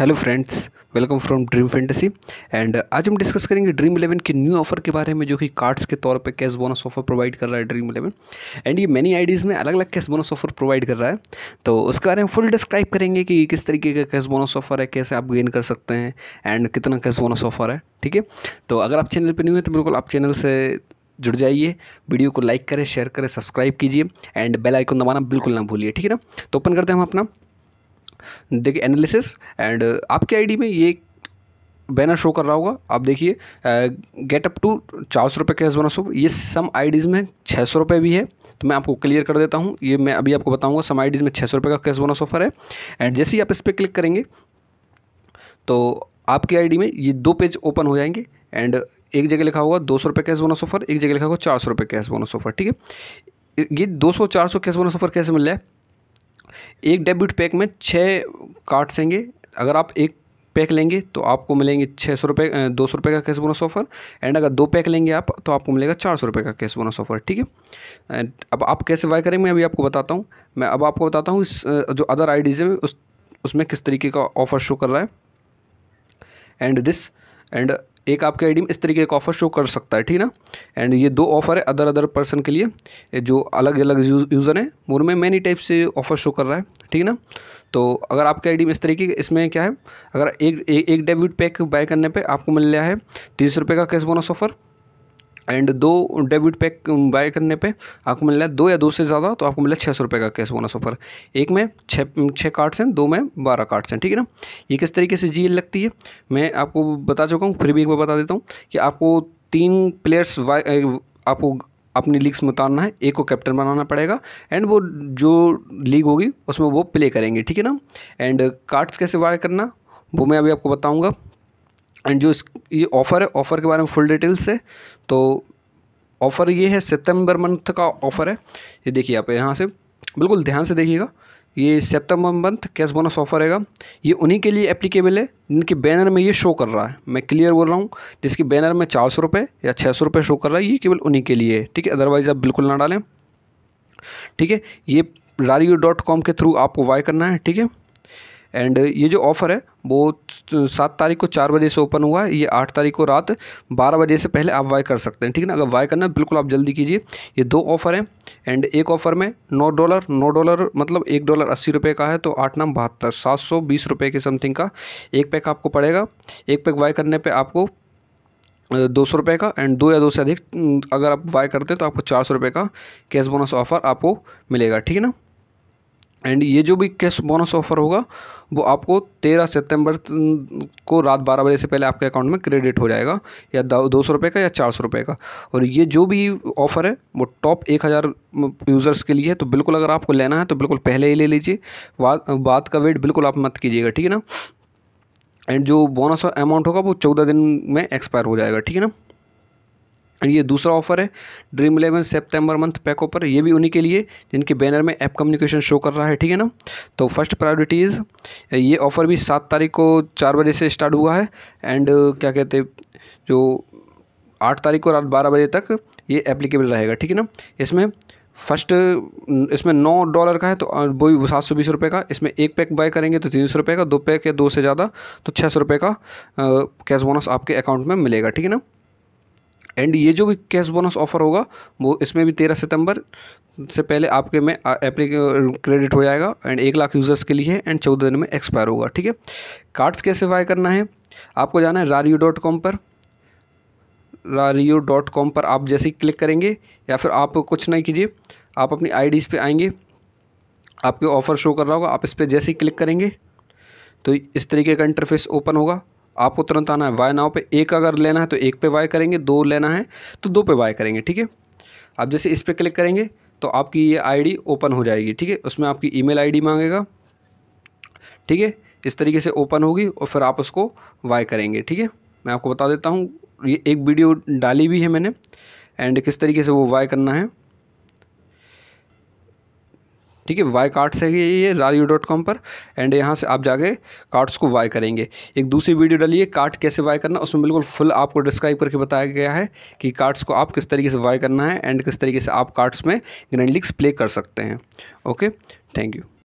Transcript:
hello friends welcome from dream fantasy and आज हम discuss करेंगे ड्रीम इलेवन के न्यू ऑफर के बारे में जो कि कार्ड्स के तौर पे कैश बोनस ऑफर प्रोवाइड कर रहा है ड्रीम इलेवन एंड ये मैनी आईडीज़ में अलग अलग कैश बोनस ऑफर प्रोवाइड कर रहा है तो उसके बारे में फुल डिस्क्राइब करेंगे कि किस तरीके का कैश बोनस ऑफर है कैसे आप गेन कर सकते हैं एंड कितना कैश बोनस ऑफर है ठीक है तो अगर आप चैनल पर न्यू हैं तो बिल्कुल आप चैनल से जुड़ जाइए वीडियो को लाइक करें शेयर करें सब्सक्राइब कीजिए एंड बेल आइकन दबाना बिल्कुल ना भूलिए ठीक है ना तो ओपन करते हैं हम अपना देखिए एनालिसिस एंड आपकी आईडी में ये बैनर शो कर रहा होगा आप देखिए गेट अप टू चार सौ रुपये कैश बोनस ये सम आईडीज़ में छः सौ रुपये भी है तो मैं आपको क्लियर कर देता हूँ ये मैं अभी आपको बताऊँगा सम आईडीज़ में छः सौ रुपये का कैश बोनस ऑफर है एंड जैसे ही आप इस पर क्लिक करेंगे तो आपकी आईडी में ये दो पेज ओपन हो जाएंगे एंड uh, एक जगह लिखा होगा दो सौ रुपये कैश बोनस ऑफर एक जगह लिखा होगा चार सौ रुपये कैश बोनस ऑफर ठीक है ये दो सौ चार सौ कैश बोनस ऑफर कैसे मिल रहा है एक डेबिट पैक में छः कार्ड्स होंगे अगर आप एक पैक लेंगे तो आपको मिलेंगे छः सौ रुपये दो सौ रुपये का कैश बोनस ऑफर एंड अगर दो पैक लेंगे आप तो आपको मिलेगा चार सौ रुपये का कैश बोनस ऑफर ठीक है एंड अब आप कैसे बाय करें मैं अभी आपको बताता हूँ मैं अब आपको बताता हूँ इस जो अदर आई है उस उसमें किस तरीके का ऑफर शो कर रहा है एंड दिस एंड एक आपके आईडी में इस तरीके का ऑफर शो कर सकता है ठीक ना एंड ये दो ऑफर है अदर अदर पर्सन के लिए जो अलग अलग यूज़र हैं उनमें मैनी टाइप से ऑफर शो कर रहा है ठीक ना तो अगर आपके आईडी में इस तरीके इसमें क्या है अगर एक एक डेबिट पैक बाय करने पे आपको मिल रहा है तीस रुपये का कैश बोनस ऑफर एंड दो डेबिट पैक बाय करने पे आपको मिल रहा है दो या दो से ज़्यादा तो आपको मिल रहा है छः सौ रुपये का कैश बोनस ऑफर एक में छः छः कार्ड्स हैं दो में बारह कार्ड्स हैं ठीक है ना ये किस तरीके से जी लगती है मैं आपको बता चुका हूँ फिर भी एक बार बता देता हूँ कि आपको तीन प्लेयर्स आपको अपनी लीग्स में उतारना है एक को कैप्टन बनाना पड़ेगा एंड वो जो लीग होगी उसमें वो प्ले करेंगे ठीक है ना एंड कार्ड्स कैसे बाय करना वो मैं अभी आपको बताऊँगा एंड जो इस ये ऑफ़र है ऑफ़र के बारे में फुल डिटेल्स है तो ऑफ़र ये है सितंबर मंथ का ऑफ़र है ये देखिए आप यहाँ से बिल्कुल ध्यान से देखिएगा ये सितंबर मंथ कैश बोनस ऑफर रहेगा ये उन्हीं के लिए एप्लीकेबल है जिनके बैनर में ये शो कर रहा है मैं क्लियर बोल रहा हूँ जिसके बैनर में चार सौ रुपये या छः सौ रुपये शो कर रहा है ये केवल उन्हीं के लिए है ठीक है अदरवाइज़ आप बिल्कुल ना डालें ठीक है ये रारियो डॉट कॉम के थ्रू आपको वाई करना है ठीक है एंड ये जो ऑफ़र है वो सात तारीख को चार बजे से ओपन हुआ है ये आठ तारीख को रात बारह बजे से पहले आप वाई कर सकते हैं ठीक है ना अगर वाई करना बिल्कुल आप जल्दी कीजिए ये दो ऑफ़र हैं एंड एक ऑफ़र में नौ डॉलर नौ डॉलर मतलब एक डॉलर अस्सी रुपये का है तो आठ नाम बहत्तर सात सौ बीस रुपये के समथिंग का एक पैक आपको पड़ेगा एक पैक वाई करने पर आपको दो सौ रुपये का एंड दो या दो से अधिक अगर आप वाई करते हैं तो आपको चार सौ रुपये का कैश बोनस ऑफ़र आपको मिलेगा ठीक है ना एंड ये जो भी कैश बोनस ऑफर होगा वो आपको तेरह सितंबर को रात बारह बजे से पहले आपके अकाउंट में क्रेडिट हो जाएगा या दो सौ रुपये का या चार सौ रुपये का और ये जो भी ऑफ़र है वो टॉप एक हज़ार यूज़र्स के लिए है तो बिल्कुल अगर आपको लेना है तो बिल्कुल पहले ही ले लीजिए बात का वेट बिल्कुल आप मत कीजिएगा ठीक है ना एंड जो बोनस अमाउंट होगा वो चौदह दिन में एक्सपायर हो जाएगा ठीक है ना ये दूसरा ऑफर है dream eleven September month pack offer ये भी उन्हीं के लिए जिनके बैनर में ऐप कम्युनिकेशन शो कर रहा है ठीक है ना तो फर्स्ट प्रायोरिटी इज़ ये ऑफ़र भी सात तारीख को चार बजे से स्टार्ट हुआ है एंड क्या कहते जो आठ तारीख को रात बारह बजे तक ये एप्लीकेबल रहेगा ठीक है ना इसमें फर्स्ट इसमें नौ डॉलर का है तो वो भी सात सौ बीस रुपये का इसमें एक पैक बाय करेंगे तो तीन सौ रुपये का दो पैक या दो से ज़्यादा तो छः सौ रुपये का कैश बोनस आपके अकाउंट में मिलेगा ठीक है ना एंड ये जो भी कैश बोनस ऑफर होगा वो इसमें भी तेरह सितंबर से पहले आपके में एप्लीके क्रेडिट हो जाएगा एंड एक लाख यूज़र्स के लिए है एंड चौदह दिन में एक्सपायर होगा ठीक है कार्ड्स कैसे बाय करना है आपको जाना है रारियो डॉट कॉम पर रारियो डॉट कॉम पर आप जैसे ही क्लिक करेंगे या फिर आप कुछ नहीं कीजिए आप अपनी डीज पर आएंगे आपके ऑफ़र शो कर रहा होगा आप इस पर जैसे ही क्लिक करेंगे तो इस तरीके का इंटरफेस ओपन होगा आपको तुरंत आना है वाई नाव पे एक अगर लेना है तो एक पे वाई करेंगे दो लेना है तो दो पे वाई करेंगे ठीक है आप जैसे इस पर क्लिक करेंगे तो आपकी ये आईडी ओपन हो जाएगी ठीक है उसमें आपकी ईमेल आईडी मांगेगा ठीक है इस तरीके से ओपन होगी और फिर आप उसको वाई करेंगे ठीक है मैं आपको बता देता हूँ ये एक वीडियो डाली भी है मैंने एंड किस तरीके से वो वाई करना है ठीक है वाई कार्ड्स है ये रायू डॉट कॉम पर एंड यहाँ से आप जाके कार्ड्स को वाई करेंगे एक दूसरी वीडियो डालिए कार्ड कैसे वाई करना उसमें बिल्कुल फुल आपको डिस्क्राइब करके बताया गया है कि कार्ड्स को आप किस तरीके से वाई करना है एंड किस तरीके से आप कार्ड्स में ग्रैंड लिक्स प्ले कर सकते हैं ओके थैंक यू